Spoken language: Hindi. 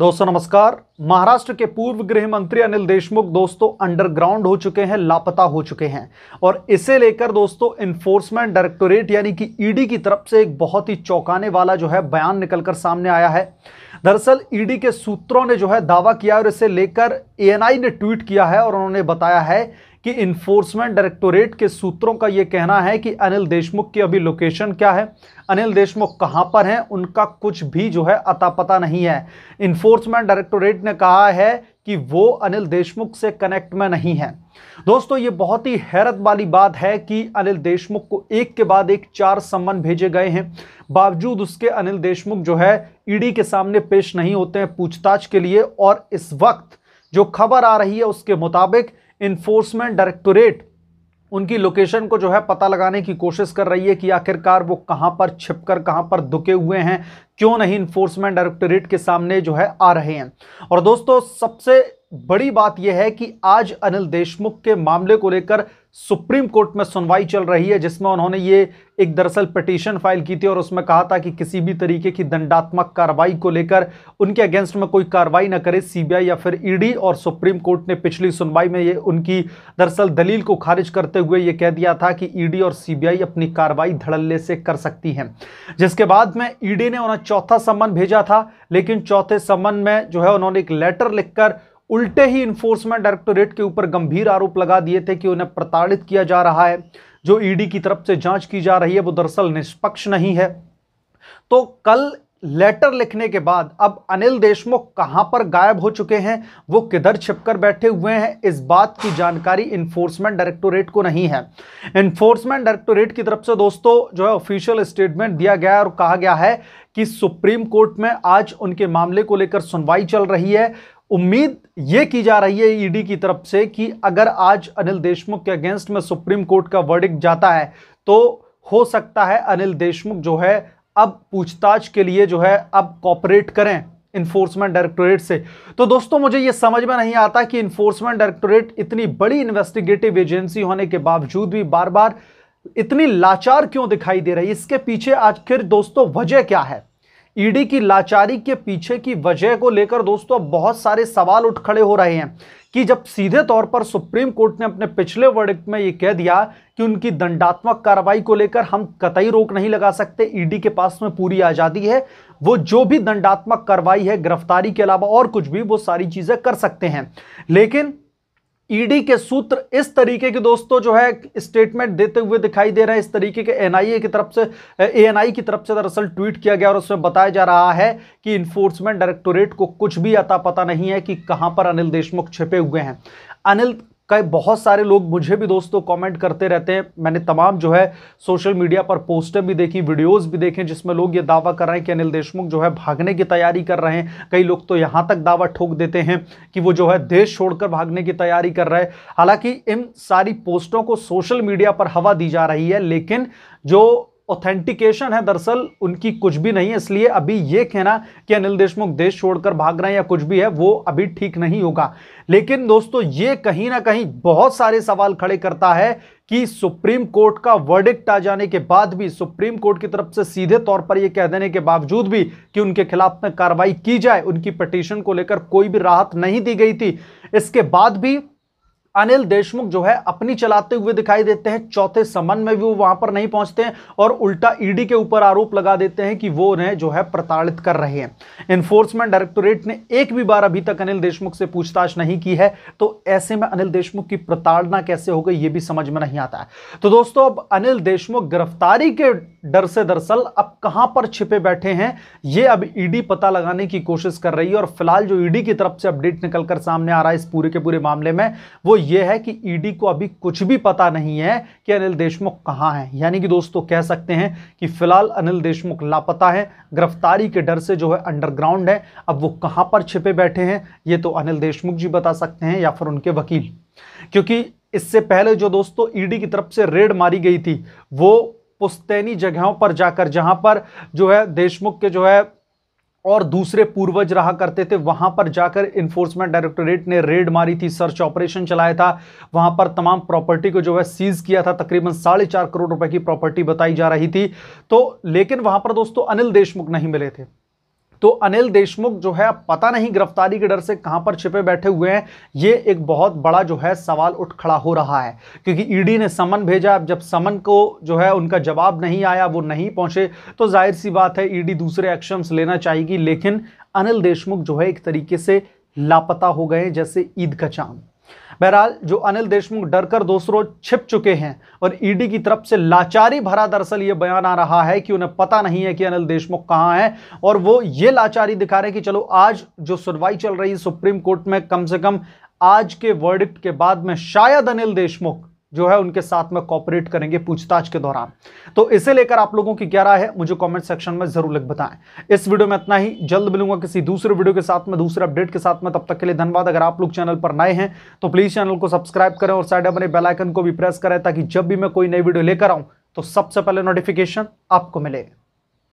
दोस्तों नमस्कार महाराष्ट्र के पूर्व गृह मंत्री अनिल देशमुख दोस्तों अंडरग्राउंड हो चुके हैं लापता हो चुके हैं और इसे लेकर दोस्तों इन्फोर्समेंट डायरेक्टोरेट यानी कि ईडी e की तरफ से एक बहुत ही चौंकाने वाला जो है बयान निकलकर सामने आया है दरअसल ईडी e के सूत्रों ने जो है दावा किया और इसे लेकर एएनआई ने ट्वीट किया है और उन्होंने बताया है कि इन्फोर्समेंट डायरेक्टोरेट के सूत्रों का यह कहना है कि अनिल देशमुख की अभी लोकेशन क्या है अनिल देशमुख कहां पर हैं उनका कुछ भी जो है अता पता नहीं है इन्फोर्समेंट डायरेक्टोरेट ने कहा है कि वो अनिल देशमुख से कनेक्ट में नहीं है दोस्तों ये बहुत ही हैरत वाली बात है कि अनिल देशमुख को एक के बाद एक चार सम्मन भेजे गए हैं बावजूद उसके अनिल देशमुख जो है ईडी e के सामने पेश नहीं होते हैं पूछताछ के लिए और इस वक्त जो खबर आ रही है उसके मुताबिक इन्फोर्समेंट डायरेक्टोरेट उनकी लोकेशन को जो है पता लगाने की कोशिश कर रही है कि आखिरकार वो कहां पर छिपकर कहां पर दुके हुए हैं क्यों नहीं इन्फोर्समेंट डायरेक्टोरेट के सामने जो है आ रहे हैं और दोस्तों सबसे बड़ी बात यह है कि आज अनिल देशमुख के मामले को लेकर सुप्रीम कोर्ट में सुनवाई चल रही है जिसमें उन्होंने ये एक दरअसल पिटीशन फाइल की थी और उसमें कहा था कि किसी भी तरीके की दंडात्मक कार्रवाई को लेकर उनके अगेंस्ट में कोई कार्रवाई ना करे सीबीआई या फिर ईडी e और सुप्रीम कोर्ट ने पिछली सुनवाई में ये उनकी दरअसल दलील को खारिज करते हुए ये कह दिया था कि ईडी e और सीबीआई अपनी कार्रवाई धड़ल्ले से कर सकती हैं जिसके बाद में ईडी e ने उन्हें चौथा सम्मन भेजा था लेकिन चौथे सम्मन में जो है उन्होंने एक लेटर लिखकर उल्टे ही इन्फोर्समेंट डायरेक्टोरेट के ऊपर गंभीर आरोप लगा दिए थे कि उन्हें प्रताड़ित किया जा रहा है जो ईडी e की तरफ से जांच की जा रही है वो दरअसल निष्पक्ष नहीं है तो कल लेटर लिखने के बाद अब अनिल देशमुख कहां पर गायब हो चुके हैं वो किधर छिपकर बैठे हुए हैं इस बात की जानकारी इन्फोर्समेंट डायरेक्टोरेट को नहीं है इन्फोर्समेंट डायरेक्टोरेट की तरफ से दोस्तों जो है ऑफिशियल स्टेटमेंट दिया गया है और कहा गया है कि सुप्रीम कोर्ट में आज उनके मामले को लेकर सुनवाई चल रही है उम्मीद ये की जा रही है ईडी e की तरफ से कि अगर आज अनिल देशमुख के अगेंस्ट में सुप्रीम कोर्ट का वर्डिक जाता है तो हो सकता है अनिल देशमुख जो है अब पूछताछ के लिए जो है अब कॉपरेट करें इन्फोर्समेंट डायरेक्टोरेट से तो दोस्तों मुझे ये समझ में नहीं आता कि इन्फोर्समेंट डायरेक्टोरेट इतनी बड़ी इन्वेस्टिगेटिव एजेंसी होने के बावजूद भी बार बार इतनी लाचार क्यों दिखाई दे रही है इसके पीछे आखिर दोस्तों वजह क्या है ईडी की लाचारी के पीछे की वजह को लेकर दोस्तों अब बहुत सारे सवाल उठ खड़े हो रहे हैं कि जब सीधे तौर पर सुप्रीम कोर्ट ने अपने पिछले वर्ड में ये कह दिया कि उनकी दंडात्मक कार्रवाई को लेकर हम कतई रोक नहीं लगा सकते ईडी के पास में पूरी आज़ादी है वो जो भी दंडात्मक कार्रवाई है गिरफ्तारी के अलावा और कुछ भी वो सारी चीज़ें कर सकते हैं लेकिन ईडी e के सूत्र इस तरीके के दोस्तों जो है स्टेटमेंट देते हुए दिखाई दे रहे हैं इस तरीके के एनआईए की तरफ से एएनआई की तरफ से दरअसल ट्वीट किया गया और उसमें बताया जा रहा है कि इन्फोर्समेंट डायरेक्टोरेट को कुछ भी अता पता नहीं है कि कहां पर अनिल देशमुख छिपे हुए हैं अनिल कई बहुत सारे लोग मुझे भी दोस्तों तो कमेंट करते रहते हैं मैंने तमाम जो है सोशल मीडिया पर पोस्टर भी देखी वीडियोस भी देखे जिसमें लोग ये दावा कर रहे हैं कि अनिल देशमुख जो है भागने की तैयारी कर रहे हैं कई लोग तो यहाँ तक दावा ठोक देते हैं कि वो जो है देश छोड़कर भागने की तैयारी कर रहे हैं हालांकि इन सारी पोस्टों को सोशल मीडिया पर हवा दी जा रही है लेकिन जो ऑथेंटिकेशन है दरअसल उनकी कुछ भी नहीं है इसलिए अभी यह कहना कि अनिल देशमुख देश छोड़कर भाग रहे हैं या कुछ भी है वो अभी ठीक नहीं होगा लेकिन दोस्तों ये कहीं ना कहीं बहुत सारे सवाल खड़े करता है कि सुप्रीम कोर्ट का वर्डिक्ट आ जाने के बाद भी सुप्रीम कोर्ट की तरफ से सीधे तौर पर यह कह देने के बावजूद भी कि उनके खिलाफ में कार्रवाई की जाए उनकी पटिशन को लेकर कोई भी राहत नहीं दी गई थी इसके बाद भी अनिल देशमुख जो है अपनी चलाते हुए दिखाई देते हैं चौथे समन में भी वो वहां पर नहीं पहुंचते हैं और उल्टा ईडी के ऊपर आरोप लगा देते हैं कि वो उन्हें जो है प्रताड़ित कर रहे हैं इन्फोर्समेंट डायरेक्टोरेट ने एक भी बार अभी तक अनिल देशमुख से पूछताछ नहीं की है तो ऐसे में अनिल देशमुख की प्रताड़ना कैसे हो गई ये भी समझ में नहीं आता तो दोस्तों अब अनिल देशमुख गिरफ्तारी के डर से दरअसल अब कहां पर छिपे बैठे हैं ये अब ईडी पता लगाने की कोशिश कर रही है और फिलहाल जो ईडी की तरफ से अपडेट निकलकर सामने आ रहा है इस पूरे के पूरे मामले में वो यह है कि ईडी e को अभी कुछ भी पता नहीं है कि अनिल देशमुख कहाँ हैं यानी कि दोस्तों कह सकते हैं कि फिलहाल अनिल देशमुख लापता है गिरफ्तारी के डर से जो है अंडरग्राउंड है अब वो कहाँ पर छिपे बैठे हैं ये तो अनिल देशमुख जी बता सकते हैं या फिर उनके वकील क्योंकि इससे पहले जो दोस्तों ईडी e की तरफ से रेड मारी गई थी वो पुस्तैनी जगहों पर जाकर जहां पर जो है देशमुख के जो है और दूसरे पूर्वज रहा करते थे वहां पर जाकर इन्फोर्समेंट डायरेक्टोरेट ने रेड मारी थी सर्च ऑपरेशन चलाया था वहां पर तमाम प्रॉपर्टी को जो है सीज किया था तकरीबन साढ़े चार करोड़ रुपए की प्रॉपर्टी बताई जा रही थी तो लेकिन वहां पर दोस्तों अनिल देशमुख नहीं मिले थे तो अनिल देशमुख जो है पता नहीं गिरफ्तारी के डर से कहां पर छिपे बैठे हुए हैं ये एक बहुत बड़ा जो है सवाल उठ खड़ा हो रहा है क्योंकि ईडी ने समन भेजा अब जब समन को जो है उनका जवाब नहीं आया वो नहीं पहुंचे तो जाहिर सी बात है ईडी दूसरे एक्शन लेना चाहेगी लेकिन अनिल देशमुख जो है एक तरीके से लापता हो गए जैसे ईद का चांद बहरहाल जो अनिल देशमुख डरकर दूसरों छिप चुके हैं और ईडी की तरफ से लाचारी भरा दरअसल ये बयान आ रहा है कि उन्हें पता नहीं है कि अनिल देशमुख कहाँ है और वो ये लाचारी दिखा रहे हैं कि चलो आज जो सुनवाई चल रही है सुप्रीम कोर्ट में कम से कम आज के वर्डिक्ट के बाद में शायद अनिल देशमुख जो है उनके साथ में कॉपरेट करेंगे पूछताछ के दौरान तो इसे लेकर आप लोगों की क्या राय है मुझे कमेंट सेक्शन में जरूर लिख बताएं इस वीडियो में इतना ही जल्द मिलूंगा किसी दूसरे वीडियो के साथ में दूसरे अपडेट के साथ में तब तक के लिए धन्यवाद अगर आप लोग चैनल पर नए हैं तो प्लीज चैनल को सब्सक्राइब करें और साइड अपने बेलाइकन को भी प्रेस करें ताकि जब भी मैं कोई नई वीडियो लेकर आऊं तो सबसे पहले नोटिफिकेशन आपको मिले